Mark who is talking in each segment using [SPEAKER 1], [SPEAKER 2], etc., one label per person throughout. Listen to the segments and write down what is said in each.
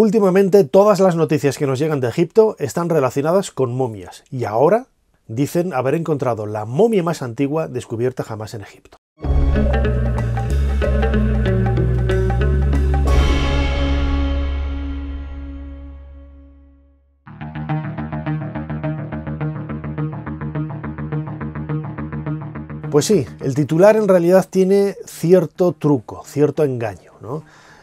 [SPEAKER 1] Últimamente todas las noticias que nos llegan de Egipto están relacionadas con momias y ahora dicen haber encontrado la momia más antigua descubierta jamás en Egipto. Pues sí, el titular en realidad tiene cierto truco, cierto engaño, ¿no?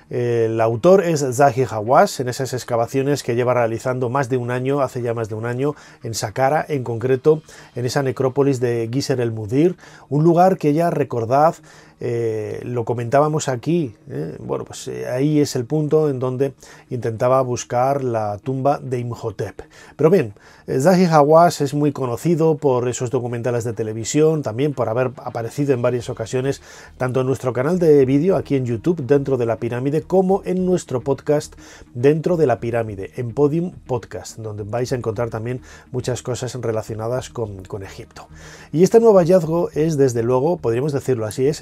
[SPEAKER 1] El autor es Zahi Hawass, en esas excavaciones que lleva realizando más de un año, hace ya más de un año, en Saqqara, en concreto en esa necrópolis de Giser el Mudir, un lugar que ya recordad eh, lo comentábamos aquí, ¿eh? bueno, pues eh, ahí es el punto en donde intentaba buscar la tumba de Imhotep. Pero bien, Zahi Hawass es muy conocido por esos documentales de televisión, también por haber aparecido en varias ocasiones, tanto en nuestro canal de vídeo aquí en YouTube, dentro de la pirámide, como en nuestro podcast dentro de la pirámide, en Podium Podcast, donde vais a encontrar también muchas cosas relacionadas con, con Egipto. Y este nuevo hallazgo es, desde luego, podríamos decirlo así, es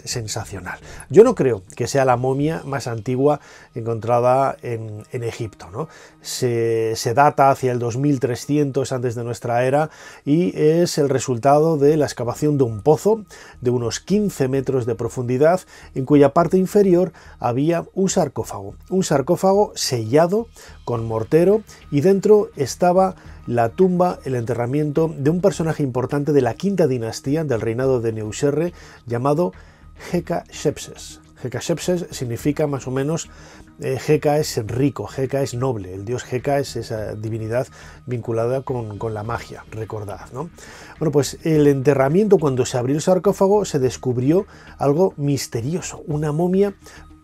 [SPEAKER 1] yo no creo que sea la momia más antigua encontrada en, Egipto. Se, se, data hacia el 2300 antes de nuestra era y es el resultado de la excavación de un pozo de unos 15 metros de profundidad en cuya parte inferior había un sarcófago. Un sarcófago sellado con mortero y dentro estaba la tumba, el enterramiento de un personaje importante de la quinta dinastía del reinado de Neuserre llamado Shepses. Heka Shepses significa más o menos eh, es rico, Heka es noble, el dios Heka es esa divinidad vinculada con, la magia, recordad. Bueno, pues el enterramiento, cuando se abrió el sarcófago, se descubrió algo misterioso, una momia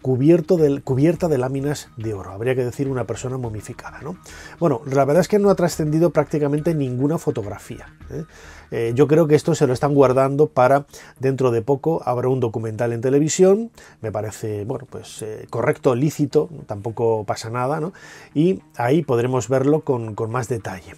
[SPEAKER 1] cubierto de, cubierta de láminas de oro, habría que decir una persona momificada. ¿no? Bueno, la verdad es que no ha trascendido prácticamente ninguna fotografía. ¿eh? Eh, yo creo que esto se lo están guardando para dentro de poco habrá un documental en televisión, me parece, bueno, pues eh, correcto, lícito, tampoco pasa nada, ¿no? y ahí podremos verlo con más detalle.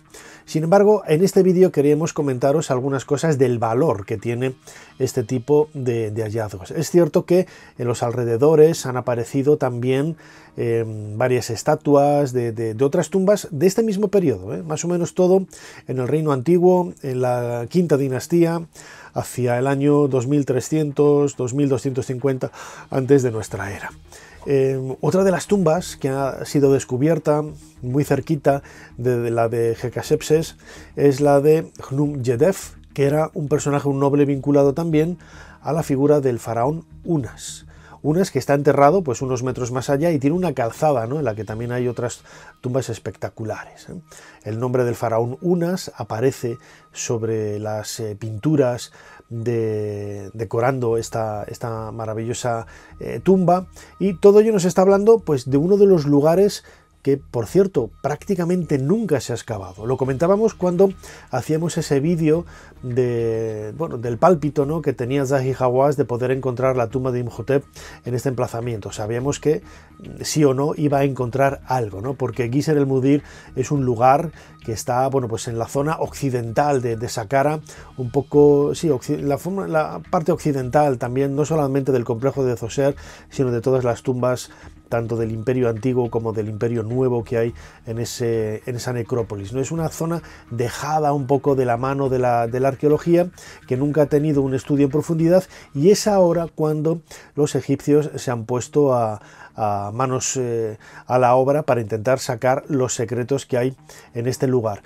[SPEAKER 1] Sin embargo, en este vídeo queríamos comentaros algunas cosas del valor que tiene este tipo de, hallazgos. Es cierto que en los alrededores han aparecido también eh, varias estatuas de, otras tumbas de este mismo periodo, ¿eh? más o menos todo en el reino antiguo, en la quinta dinastía, hacia el año 2300, 2250 antes de nuestra era. Em, otra de las tumbas que ha sido descubierta muy cerquita de, la de Hekasepses es la de Hnum Yedef, que era un personaje, un noble vinculado también a la figura del faraón Unas. Unas que está enterrado pues unos metros más allá y tiene una calzada ¿no? en la que también hay otras tumbas espectaculares. ¿eh? El nombre del faraón Unas aparece sobre las eh, pinturas de, decorando esta, esta maravillosa eh, tumba. Y todo ello nos está hablando pues, de uno de los lugares que por cierto prácticamente nunca se ha excavado. Lo comentábamos cuando hacíamos ese vídeo de, bueno, del pálpito que tenía Zahi Hawass de poder encontrar la tumba de Imhotep en este emplazamiento. Sabíamos que mm, sí o no iba a encontrar algo, ¿no? porque Giser el Mudir es un lugar que está bueno, pues en la zona occidental de, de Saqqara, un poco, sí, la, la parte occidental también, no solamente del complejo de Zoser, sino de todas las tumbas tanto del imperio antiguo como del imperio nuevo que hay en, ese, en esa necrópolis. ¿no? Es una zona dejada un poco de la mano de la, arqueología, que nunca ha tenido un estudio en profundidad, y es ahora cuando los egipcios se han puesto a, manos eh, a la obra para intentar sacar los secretos que hay en este lugar.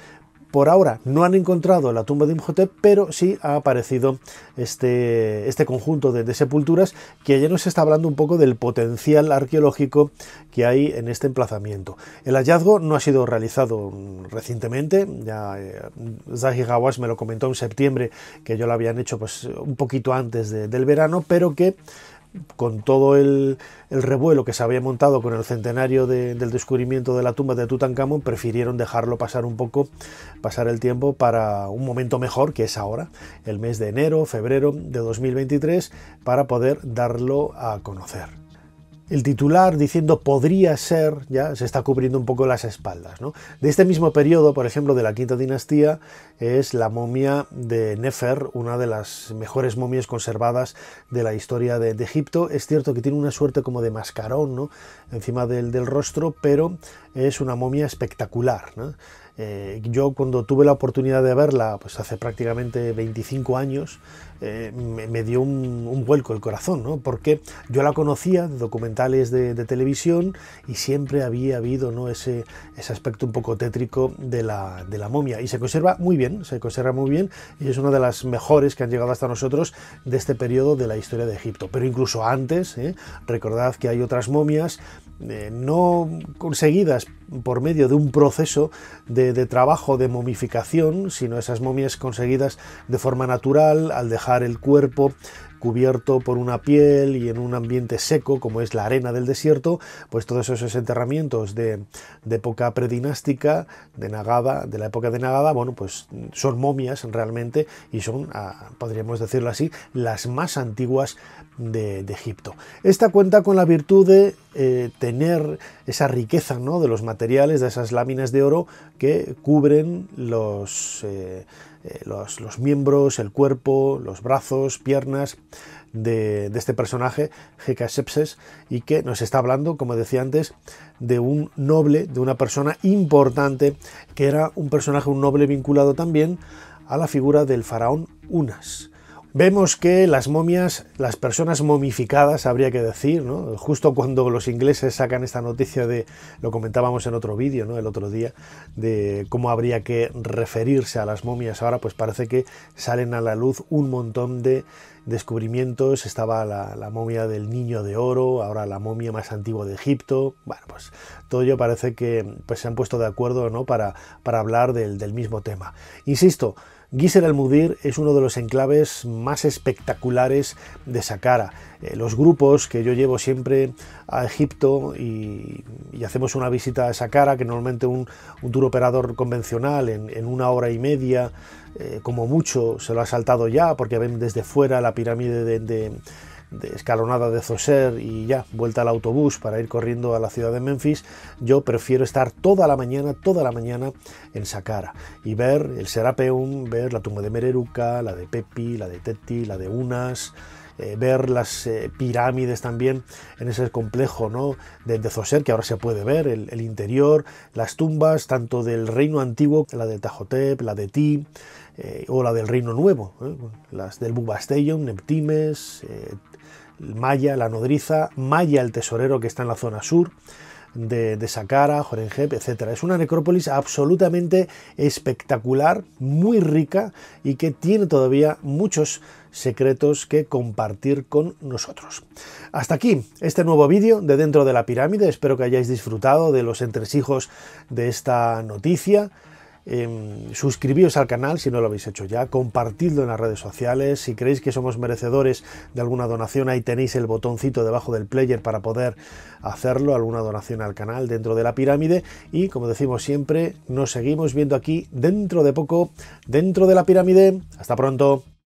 [SPEAKER 1] Por ahora no han encontrado la tumba de Imhotep, pero sí ha aparecido este, este conjunto de, sepulturas que ya nos está hablando un poco del potencial arqueológico que hay en este emplazamiento. El hallazgo no ha sido realizado mm, recientemente, ya eh, me lo comentó en septiembre que yo lo habían hecho pues, un poquito antes del verano, pero que con todo el, revuelo que se había montado con el centenario del descubrimiento de la tumba de Tutankamón, prefirieron dejarlo pasar un poco, pasar el tiempo para un momento mejor, que es ahora, el mes de enero, febrero de 2023, para poder darlo a conocer el titular diciendo podría ser, ya se está cubriendo un poco las espaldas. De este mismo periodo, por ejemplo, de la quinta dinastía, es la momia de Nefer, una de las mejores momias conservadas de la historia de, Egipto. Es cierto que tiene una suerte como de mascarón ¿no? encima del, del, rostro, pero es una momia espectacular. ¿no? Eh, yo cuando tuve la oportunidad de verla, pues hace prácticamente 25 años, eh, me, dio un, vuelco el corazón, ¿no? Porque yo la conocía de documentales de, televisión y siempre había habido, ¿no? Ese, aspecto un poco tétrico de la, de la, momia. Y se conserva muy bien, se conserva muy bien y es una de las mejores que han llegado hasta nosotros de este periodo de la historia de Egipto. Pero incluso antes, ¿eh? recordad que hay otras momias no conseguidas por medio de un proceso de, trabajo de momificación, sino esas momias conseguidas de forma natural al dejar el cuerpo cubierto por una piel y en un ambiente seco como es la arena del desierto, pues todos esos enterramientos de, época predinástica, de Nagaba, de la época de Nagaba, bueno, pues son momias realmente y son, ah, podríamos decirlo así, las más antiguas de, Egipto. Esta cuenta con la virtud de eh, tener esa riqueza ¿no? de los materiales, de esas láminas de oro que cubren los... Eh, eh, los, miembros, el cuerpo, los brazos, piernas de, este personaje, Sepses, y que nos está hablando, como decía antes, de un noble, de una persona importante, que era un personaje, un noble vinculado también a la figura del faraón Unas. Vemos que las momias, las personas momificadas, habría que decir, ¿no? justo cuando los ingleses sacan esta noticia de, lo comentábamos en otro vídeo, ¿no? el otro día, de cómo habría que referirse a las momias ahora, pues parece que salen a la luz un montón de descubrimientos, estaba la, momia del niño de oro, ahora la momia más antigua de Egipto, bueno, pues todo ello parece que pues, se han puesto de acuerdo ¿no? para, para hablar del, mismo tema. Insisto, Giser al-Mudir es uno de los enclaves más espectaculares de Saqqara. Eh, los grupos que yo llevo siempre a Egipto y, hacemos una visita a Saqqara, que normalmente un, un tour operador convencional en una hora y media, eh, como mucho se lo ha saltado ya, porque ven desde fuera la pirámide de, escalonada de Zoser y ya, vuelta al autobús para ir corriendo a la ciudad de Memphis, yo prefiero estar toda la mañana, toda la mañana en Saqqara y ver el Serapeum, ver la tumba de Mereruca, la de Pepi, la de Teti, la de Unas, eh, ver las eh, pirámides también en ese complejo ¿no? de, Zoser, que ahora se puede ver, el, interior, las tumbas, tanto del reino antiguo, la de Tajotep, la de Ti, eh, o la del Reino Nuevo, ¿eh? las del Bubastellum, Neptimes, eh, Maya, la nodriza, Maya el tesorero que está en la zona sur de, de Saqqara, Jorenjep, etc. Es una necrópolis absolutamente espectacular, muy rica y que tiene todavía muchos secretos que compartir con nosotros. Hasta aquí este nuevo vídeo de Dentro de la Pirámide. Espero que hayáis disfrutado de los entresijos de esta noticia suscribiros em, suscribíos al canal si no lo habéis hecho ya, compartidlo en las redes sociales, si creéis que somos merecedores de alguna donación, ahí tenéis el botoncito debajo del player para poder hacerlo, alguna donación al canal dentro de la pirámide y como decimos siempre, nos seguimos viendo aquí dentro de poco, dentro de la pirámide. Hasta pronto.